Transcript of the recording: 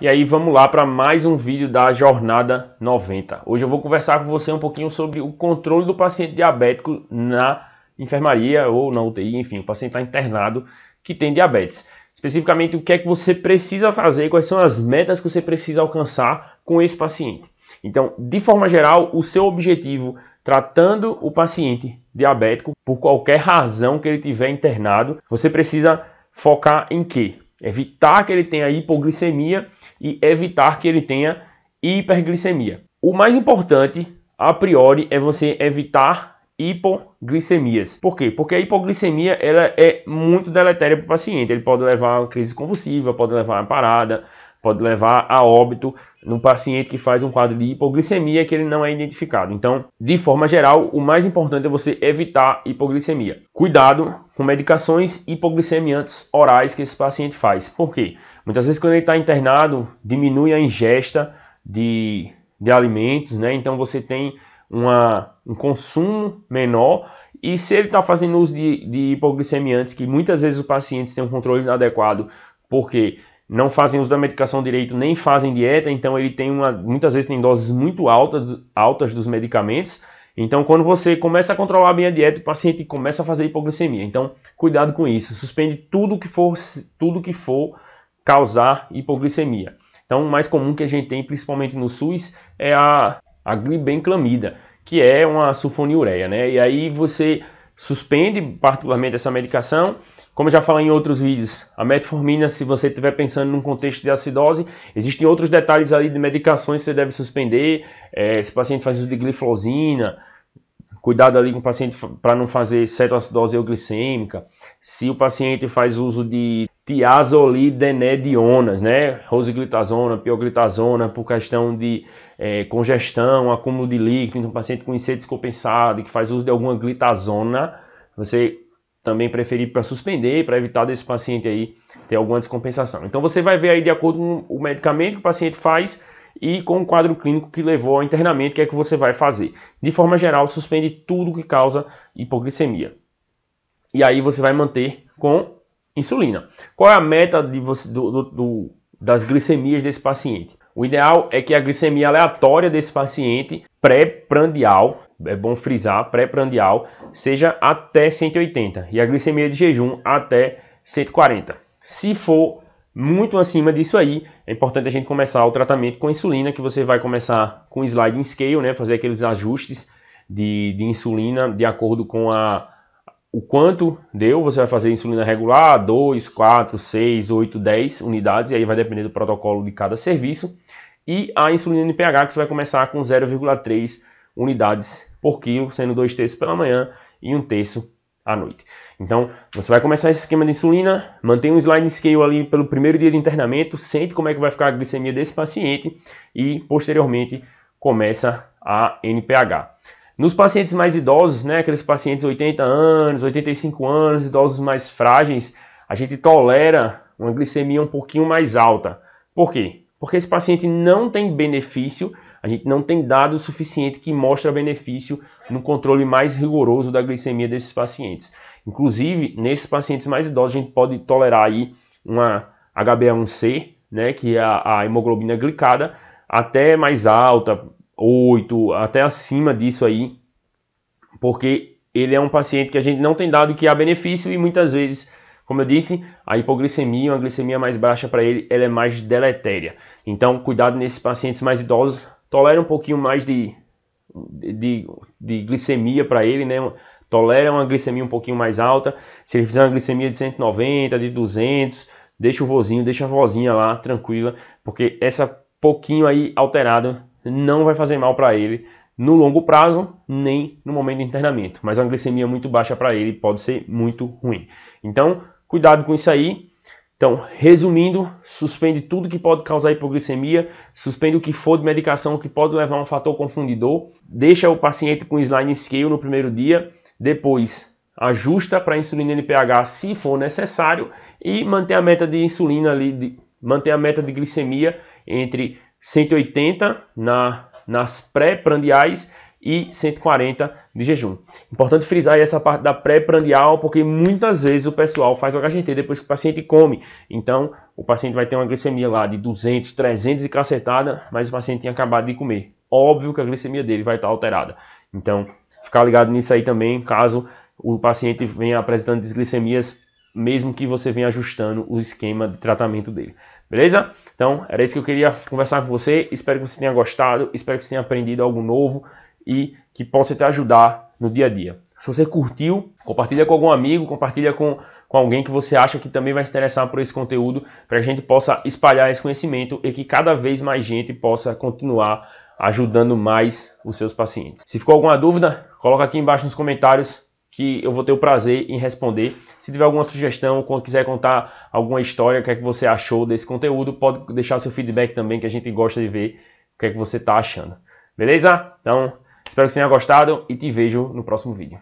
E aí vamos lá para mais um vídeo da Jornada 90. Hoje eu vou conversar com você um pouquinho sobre o controle do paciente diabético na enfermaria ou na UTI, enfim, o paciente está internado que tem diabetes. Especificamente o que é que você precisa fazer, quais são as metas que você precisa alcançar com esse paciente. Então, de forma geral, o seu objetivo tratando o paciente diabético por qualquer razão que ele tiver internado, você precisa focar em quê? Evitar que ele tenha hipoglicemia e evitar que ele tenha hiperglicemia. O mais importante, a priori, é você evitar hipoglicemias. Por quê? Porque a hipoglicemia ela é muito deletéria para o paciente. Ele pode levar a uma crise convulsiva, pode levar a uma parada, pode levar a óbito no paciente que faz um quadro de hipoglicemia que ele não é identificado. Então, de forma geral, o mais importante é você evitar hipoglicemia. Cuidado com medicações hipoglicemiantes orais que esse paciente faz. Por quê? Muitas vezes quando ele está internado, diminui a ingesta de, de alimentos, né? Então você tem uma, um consumo menor e se ele está fazendo uso de, de, hipoglicemiantes, que muitas vezes os pacientes têm um controle inadequado, porque não fazem uso da medicação direito, nem fazem dieta, então ele tem uma, muitas vezes tem doses muito altas, altas dos medicamentos. Então, quando você começa a controlar bem a dieta, o paciente começa a fazer hipoglicemia. Então, cuidado com isso. Suspende tudo que for, tudo que for causar hipoglicemia. Então, o mais comum que a gente tem, principalmente no SUS, é a, a glibenclamida, que é uma sulfonilureia, né? E aí você suspende particularmente essa medicação. Como eu já falei em outros vídeos, a metformina, se você estiver pensando num contexto de acidose, existem outros detalhes ali de medicações que você deve suspender. É, se o paciente faz uso de glifosina, cuidado ali com o paciente para não fazer cetoacidose euglicêmica. Se o paciente faz uso de tiazolidinedionas, né? Rosiglitazona, pioglitazona, por questão de é, congestão, acúmulo de líquido, um então, paciente com IC descompensado, que faz uso de alguma glitazona, você também preferir para suspender, para evitar desse paciente aí ter alguma descompensação. Então você vai ver aí de acordo com o medicamento que o paciente faz e com o quadro clínico que levou ao internamento, o que é que você vai fazer. De forma geral, suspende tudo que causa hipoglicemia. E aí você vai manter com insulina. Qual é a meta de você, do, do, do, das glicemias desse paciente? O ideal é que a glicemia aleatória desse paciente pré-prandial, é bom frisar, pré-prandial, seja até 180 e a glicemia de jejum até 140. Se for muito acima disso aí, é importante a gente começar o tratamento com insulina, que você vai começar com sliding scale, né, fazer aqueles ajustes de, de insulina de acordo com a, o quanto deu, você vai fazer insulina regular, 2, 4, 6, 8, 10 unidades, e aí vai depender do protocolo de cada serviço. E a insulina NPH, que você vai começar com 0,3 unidades por quilo, sendo 2 terços pela manhã e 1 um terço à noite. Então, você vai começar esse esquema de insulina, mantém um slide scale ali pelo primeiro dia de internamento, sente como é que vai ficar a glicemia desse paciente e, posteriormente, começa a NPH. Nos pacientes mais idosos, né, aqueles pacientes 80 anos, 85 anos, idosos mais frágeis, a gente tolera uma glicemia um pouquinho mais alta. Por quê? Porque esse paciente não tem benefício, a gente não tem dado suficiente que mostra benefício no controle mais rigoroso da glicemia desses pacientes. Inclusive, nesses pacientes mais idosos, a gente pode tolerar aí uma HbA1c, né, que é a, a hemoglobina glicada, até mais alta, 8, até acima disso aí, porque ele é um paciente que a gente não tem dado que há benefício e muitas vezes, como eu disse, a hipoglicemia, uma glicemia mais baixa para ele, ela é mais deletéria. Então, cuidado nesses pacientes mais idosos, tolera um pouquinho mais de, de, de glicemia para ele, né? Tolera uma glicemia um pouquinho mais alta. Se ele fizer uma glicemia de 190, de 200, deixa o vozinho, deixa a vozinha lá tranquila, porque essa pouquinho aí alterada não vai fazer mal para ele no longo prazo, nem no momento do internamento. Mas uma glicemia muito baixa para ele pode ser muito ruim. Então, cuidado com isso aí. Então, resumindo, suspende tudo que pode causar hipoglicemia, suspende o que for de medicação que pode levar a um fator confundidor, deixa o paciente com slime scale no primeiro dia, depois ajusta para insulina NPH se for necessário e mantém a meta de insulina ali, de, a meta de glicemia entre 180 na, nas pré-prandiais e 140 de jejum. Importante frisar essa parte da pré-prandial, porque muitas vezes o pessoal faz o HGT depois que o paciente come. Então, o paciente vai ter uma glicemia lá de 200, 300 e cacetada, mas o paciente tinha acabado de comer. Óbvio que a glicemia dele vai estar alterada. Então, ficar ligado nisso aí também, caso o paciente venha apresentando desglicemias, mesmo que você venha ajustando o esquema de tratamento dele. Beleza? Então, era isso que eu queria conversar com você. Espero que você tenha gostado, espero que você tenha aprendido algo novo e que possa te ajudar no dia a dia. Se você curtiu, compartilha com algum amigo, compartilha com, com alguém que você acha que também vai se interessar por esse conteúdo, para que a gente possa espalhar esse conhecimento e que cada vez mais gente possa continuar ajudando mais os seus pacientes. Se ficou alguma dúvida, coloca aqui embaixo nos comentários que eu vou ter o prazer em responder. Se tiver alguma sugestão, quando quiser contar alguma história, o que é que você achou desse conteúdo, pode deixar seu feedback também, que a gente gosta de ver o que é que você está achando. Beleza? Então, espero que você tenha gostado e te vejo no próximo vídeo.